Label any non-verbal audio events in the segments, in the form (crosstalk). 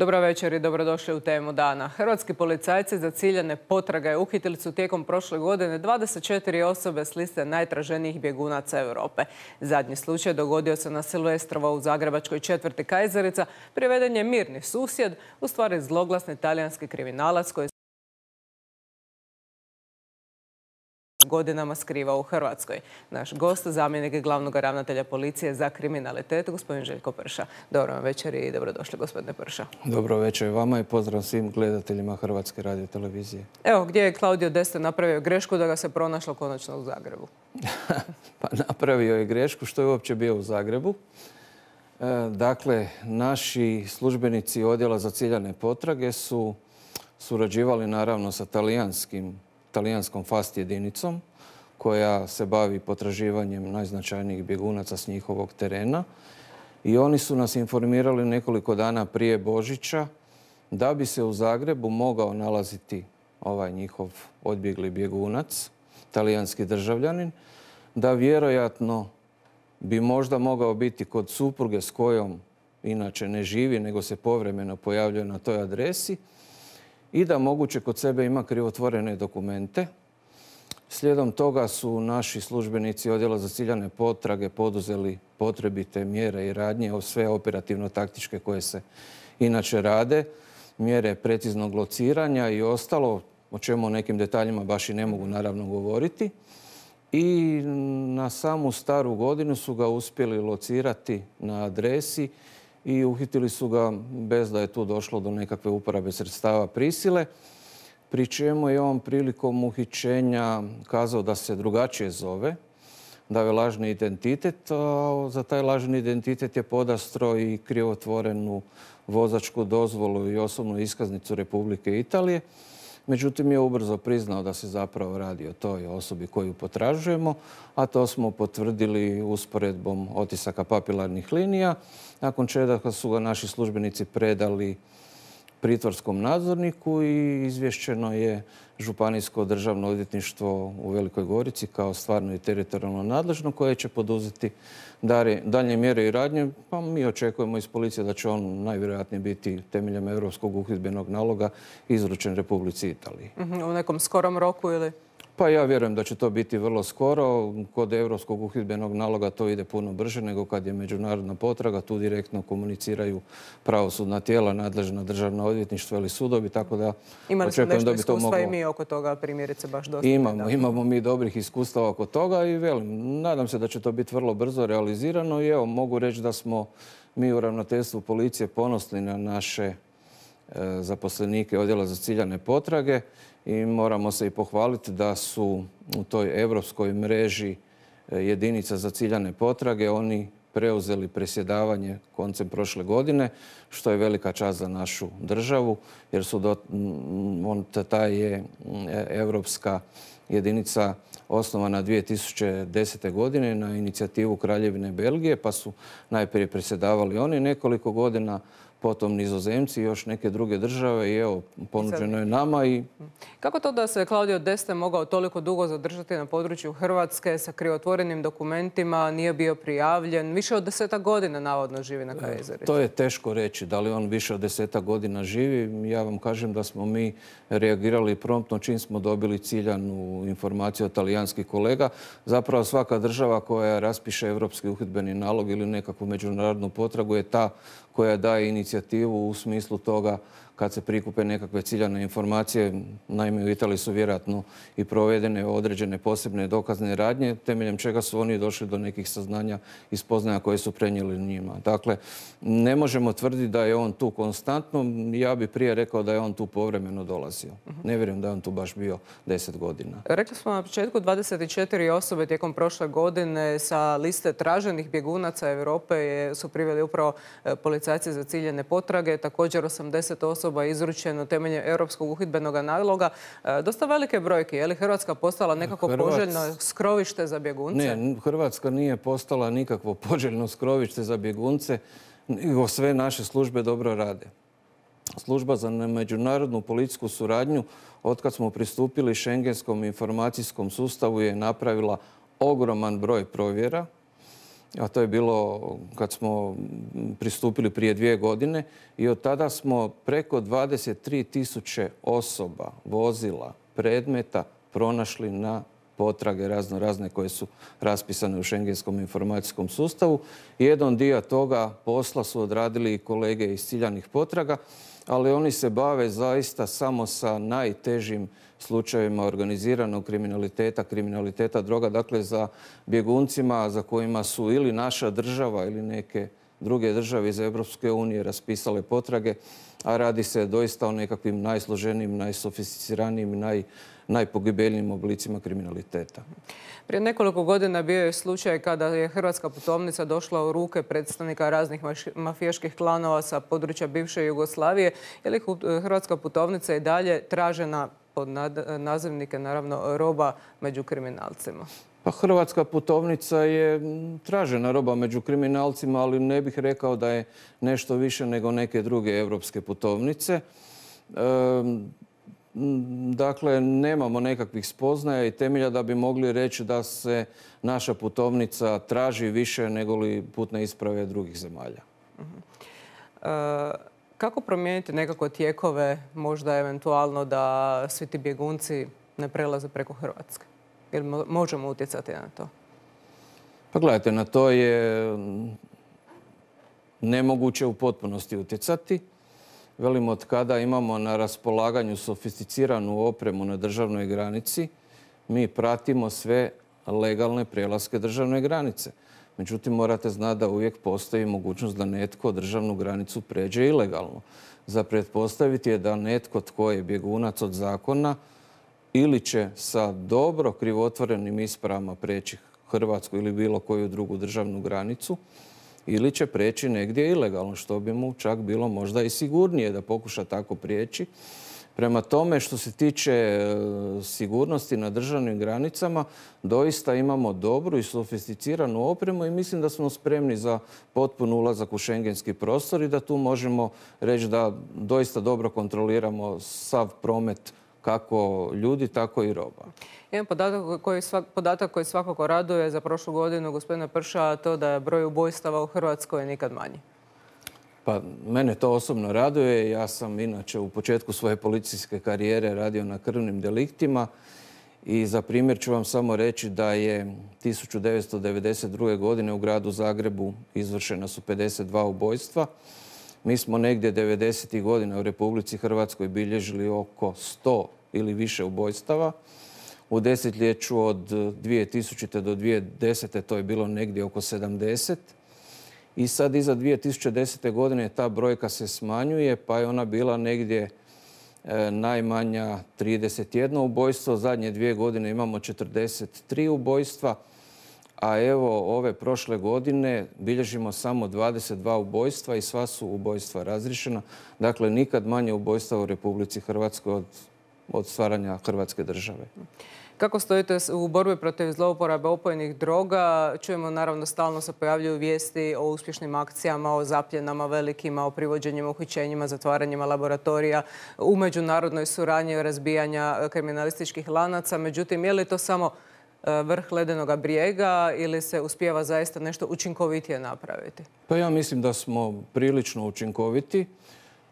Dobro večer i dobrodošli u temu dana. Hrvatski policajci za ciljane potrage uhitili su tijekom prošle godine 24 osobe s liste najtraženijih bjegunaca Europe. Zadnji slučaj dogodio se na Silvestrovo u Zagrebačkoj četvrti Kajzerica. Priveden je mirni susjed, u stvari zloglasni talijanski kriminalac koji godinama skriva u Hrvatskoj. Naš gost, zamjenik glavnog ravnatelja policije za kriminalitet, gospodin Željko Prša. Dobro vam večer i dobrodošli, gospodine Prša. Dobro večer i vama i pozdrav svim gledateljima Hrvatske radio televizije. Evo, gdje je Klaudio Deste napravio grešku da ga se pronašlo konačno u Zagrebu? (laughs) pa napravio je grešku što je uopće bio u Zagrebu. E, dakle, naši službenici odjela za ciljane potrage su surađivali naravno sa talijanskim talijanskom FAST jedinicom koja se bavi potraživanjem najznačajnijih bjegunaca s njihovog terena. I oni su nas informirali nekoliko dana prije Božića da bi se u Zagrebu mogao nalaziti ovaj njihov odbjegli bjegunac, talijanski državljanin, da vjerojatno bi možda mogao biti kod supruge s kojom inače ne živi, nego se povremeno pojavljuje na toj adresi, i da moguće kod sebe ima krivotvorene dokumente. Slijedom toga su naši službenici odjela za ciljane potrage poduzeli potrebite mjere i radnje, sve operativno-taktičke koje se inače rade, mjere preciznog lociranja i ostalo, o čemu o nekim detaljima baš i ne mogu naravno govoriti. I na samu staru godinu su ga uspjeli locirati na adresi i uhitili su ga bez da je tu došlo do nekakve uporabe sredstava prisile, pri čemu je on prilikom uhićenja kazao da se drugačije zove, da je lažni identitet. za taj lažni identitet je podastro i krivotvorenu vozačku dozvolu i osobnu iskaznicu Republike Italije. Međutim, je ubrzo priznao da se zapravo radi o toj osobi koju potražujemo, a to smo potvrdili usporedbom otisaka papilarnih linija, nakon čega su ga naši službenici predali pritvorskom nadzorniku i izvješćeno je Županijsko državno odvjetništvo u Velikoj Gorici kao stvarno i teritorijalno nadležno koje će poduzeti dalje mjere i radnje. Pa mi očekujemo iz policije da će on najvjerojatnije biti temeljem Europskog uhidbenog naloga izručen Republici Italiji. Mhm, u nekom skorom roku ili? Pa ja vjerujem da će to biti vrlo skoro. Kod Europskog uhidbenog naloga to ide puno brže nego kad je međunarodna potraga. Tu direktno komuniciraju pravosudna tijela, nadležna državna odvjetništva ili sudovi, tako da Imali smo nešto da bi iskustva to moglo... i mi oko toga, primjerice, baš dosta. Imamo, imamo mi dobrih iskustava oko toga i velim, nadam se da će to biti vrlo brzo realizirano i evo, mogu reći da smo mi u ravnateljstvu policije ponosni na naše e, zaposlenike odjela za ciljane potrage i moramo se i pohvaliti da su u toj europskoj mreži e, jedinica za ciljane potrage oni preuzeli presjedavanje koncem prošle godine, što je velika čast za našu državu, jer su ta je europska jedinica osnovana 2010. godine na inicijativu Kraljevine Belgije, pa su najprije presjedavali oni nekoliko godina, potom nizozemci i još neke druge države i evo, ponuđeno je nama i... Kako to da se Claudio Deste mogao toliko dugo zadržati na području Hrvatske sa krivotvorenim dokumentima, nije bio prijavljen, više od deseta godina navodno živi na Kajzeri? To je teško reći, da li on više od deseta godina živi. Ja vam kažem da smo mi reagirali promptno čim smo dobili ciljanu informaciju od talijanskih kolega. Zapravo svaka država koja raspiše evropski uhidbeni nalog ili nekakvu međunarodnu potragu je ta koja daje inicijativu inicijativu u smislu toga kad se prikupe nekakve ciljane informacije. Naime, u Italiji su vjerojatno i provedene određene posebne dokazne radnje, temeljem čega su oni došli do nekih saznanja i spoznaja koje su prenijeli njima. Dakle, ne možemo tvrditi da je on tu konstantno. Ja bi prije rekao da je on tu povremeno dolazio. Mhm. Ne vjerujem da je on tu baš bio deset godina. Rekli smo na početku 24 osobe tijekom prošle godine sa liste traženih bjegunaca Europe su priveli upravo e, policajci za ciljene potrage. Također 80 osoba osoba izručeno temeljem Europskog uhidbenog naloga. E, dosta velike brojke. Je li Hrvatska postala nekako poželjno skrovište za bjegunce? Ne, Hrvatska nije postala nikakvo poželjno skrovište za bjegunce, nego sve naše službe dobro rade. Služba za međunarodnu policijsku suradnju, otkad smo pristupili šengenskom informacijskom sustavu, je napravila ogroman broj provjera a to je bilo kad smo pristupili prije dvije godine i od tada smo preko 23 tisuće osoba, vozila, predmeta pronašli na potrage razno razne koje su raspisane u šengenskom informacijskom sustavu. Jedan dio toga posla su odradili i kolege iz ciljanih potraga, ali oni se bave zaista samo sa najtežim slučajevima organiziranog kriminaliteta, kriminaliteta droga, dakle za bjeguncima za kojima su ili naša država ili neke druge države iz Europske unije raspisale potrage, a radi se doista o nekakvim najsloženijim, najsofisticiranijim, naj, najpogibeljnijim oblicima kriminaliteta. Prije nekoliko godina bio je slučaj kada je Hrvatska putovnica došla u ruke predstavnika raznih mafijaških klanova sa područja bivše Jugoslavije. Je li Hrvatska putovnica i dalje tražena pod nazivnike naravno roba među kriminalcima? Pa hrvatska putovnica je tražena roba među kriminalcima, ali ne bih rekao da je nešto više nego neke druge europske putovnice. Dakle, nemamo nekakvih spoznaja i temelja da bi mogli reći da se naša putovnica traži više nego li putne isprave drugih zemalja. Uh mhm. -huh. E, kako promijeniti nekako tijekove, možda eventualno da svi ti bjegunci ne prelaze preko Hrvatske? Jer možemo utjecati na to? Pa gledajte, na to je mm, nemoguće u potpunosti utjecati. Velimo, od kada imamo na raspolaganju sofisticiranu opremu na državnoj granici, mi pratimo sve legalne prelaske državne granice. Međutim, morate znati da uvijek postoji mogućnost da netko državnu granicu pređe ilegalno. Za pretpostaviti je da netko tko je bjegunac od zakona ili će sa dobro krivotvorenim ispravama preći Hrvatsku ili bilo koju drugu državnu granicu, ili će preći negdje ilegalno, što bi mu čak bilo možda i sigurnije da pokuša tako prijeći. Prema tome što se tiče e, sigurnosti na državnim granicama, doista imamo dobru i sofisticiranu opremu i mislim da smo spremni za potpun ulazak u šengenski prostor i da tu možemo reći da doista dobro kontroliramo sav promet kako ljudi, tako i roba. Jedan podatak koji, svakako raduje za prošlu godinu, gospodina Prša, to da je broj ubojstava u Hrvatskoj nikad manji. Pa mene to osobno raduje. Ja sam inače u početku svoje policijske karijere radio na krvnim deliktima i za primjer ću vam samo reći da je 1992. godine u gradu Zagrebu izvršena su 52 ubojstva. Mi smo negdje 90. godina u Republici Hrvatskoj bilježili oko 100 ili više ubojstava. U desetljeću od 2000. do 2010. to je bilo negdje oko 70 i sad iza 2010. godine ta brojka se smanjuje pa je ona bila negdje e, najmanja 31 ubojstvo. Zadnje dvije godine imamo 43 ubojstva, a evo ove prošle godine bilježimo samo 22 ubojstva i sva su ubojstva razrišena. Dakle, nikad manje ubojstva u Republici Hrvatskoj od stvaranja Hrvatske države. Kako stojite u borbi protiv zlouporabe opojnih droga? Čujemo naravno stalno se pojavljuju vijesti o uspješnim akcijama, o zapljenama velikima, o privođenjima, uhićenjima, zatvaranjima laboratorija, u međunarodnoj suradnji razbijanja e, kriminalističkih lanaca. Međutim, je li to samo e, vrh ledenoga brijega ili se uspijeva zaista nešto učinkovitije napraviti? Pa ja mislim da smo prilično učinkoviti.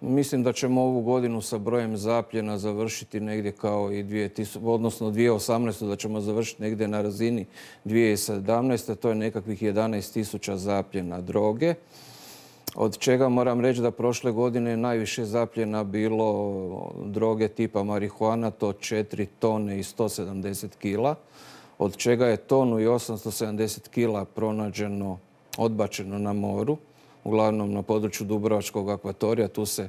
Mislim da ćemo ovu godinu sa brojem zapljena završiti negdje kao i 2018. odnosno 2018. da ćemo završiti negdje na razini 2017. To je nekakvih 11.000 zapljena droge. Od čega moram reći da prošle godine najviše zapljena bilo droge tipa marihuana, to 4 tone i 170 kila, od čega je tonu i 870 kila pronađeno, odbačeno na moru uglavnom na području Dubrovačkog akvatorija. Tu se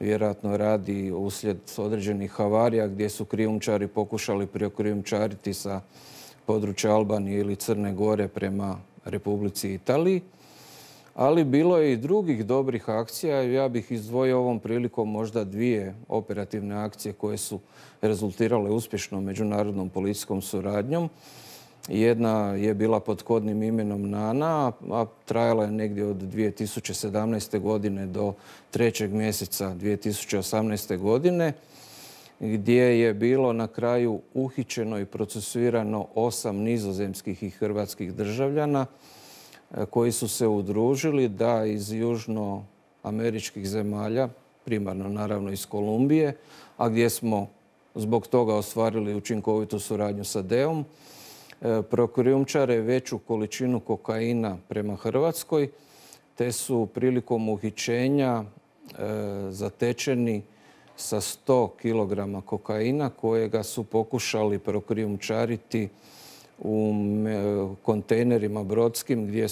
vjerojatno radi uslijed određenih havarija gdje su krijumčari pokušali priokrijumčariti sa područja Albanije ili Crne Gore prema Republici Italiji. Ali bilo je i drugih dobrih akcija. Ja bih izdvojio ovom prilikom možda dvije operativne akcije koje su rezultirale uspješnom međunarodnom policijskom suradnjom. Jedna je bila pod kodnim imenom Nana, a trajala je negdje od 2017. godine do 3. mjeseca 2018. godine gdje je bilo na kraju uhićeno i procesuirano osam nizozemskih i hrvatskih državljana e, koji su se udružili da iz južnoameričkih zemalja, primarno naravno iz Kolumbije, a gdje smo zbog toga ostvarili učinkovitu suradnju sa DEOM, E, prokrijumčare veću količinu kokaina prema Hrvatskoj, te su prilikom uhićenja e, zatečeni sa 100 kg kokaina kojega su pokušali prokrijumčariti u e, kontejnerima brodskim gdje,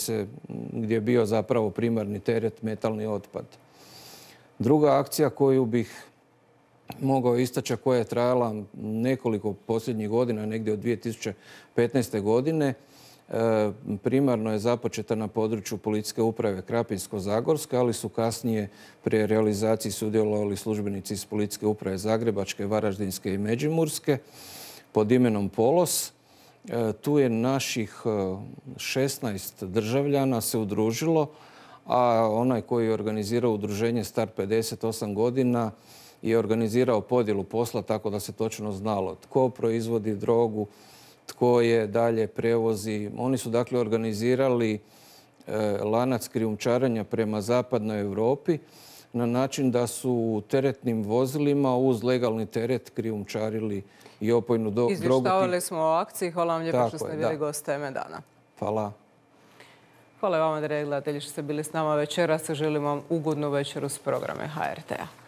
gdje je bio zapravo primarni teret metalni otpad. Druga akcija koju bih mogao istaća koja je trajala nekoliko posljednjih godina, negdje od 2015. godine, e, primarno je započeta na području policijske uprave Krapinsko-Zagorske, ali su kasnije prije realizaciji sudjelovali službenici iz policijske uprave Zagrebačke, Varaždinske i Međimurske pod imenom Polos. E, tu je naših 16 e, državljana se udružilo, a onaj koji je organizirao udruženje star 58 godina je organizirao podjelu posla tako da se točno znalo tko proizvodi drogu, tko je dalje prevozi. Oni su dakle organizirali e, lanac krijumčaranja prema zapadnoj Europi na način da su teretnim vozilima uz legalni teret krijumčarili i opojnu drogu. Izvještavali smo o akciji. Hvala vam lijepo što ste bili Hvala. Hvala gledatelji, što ste bili s nama večeras. Želim vam ugodnu večeru s programe HRT-a.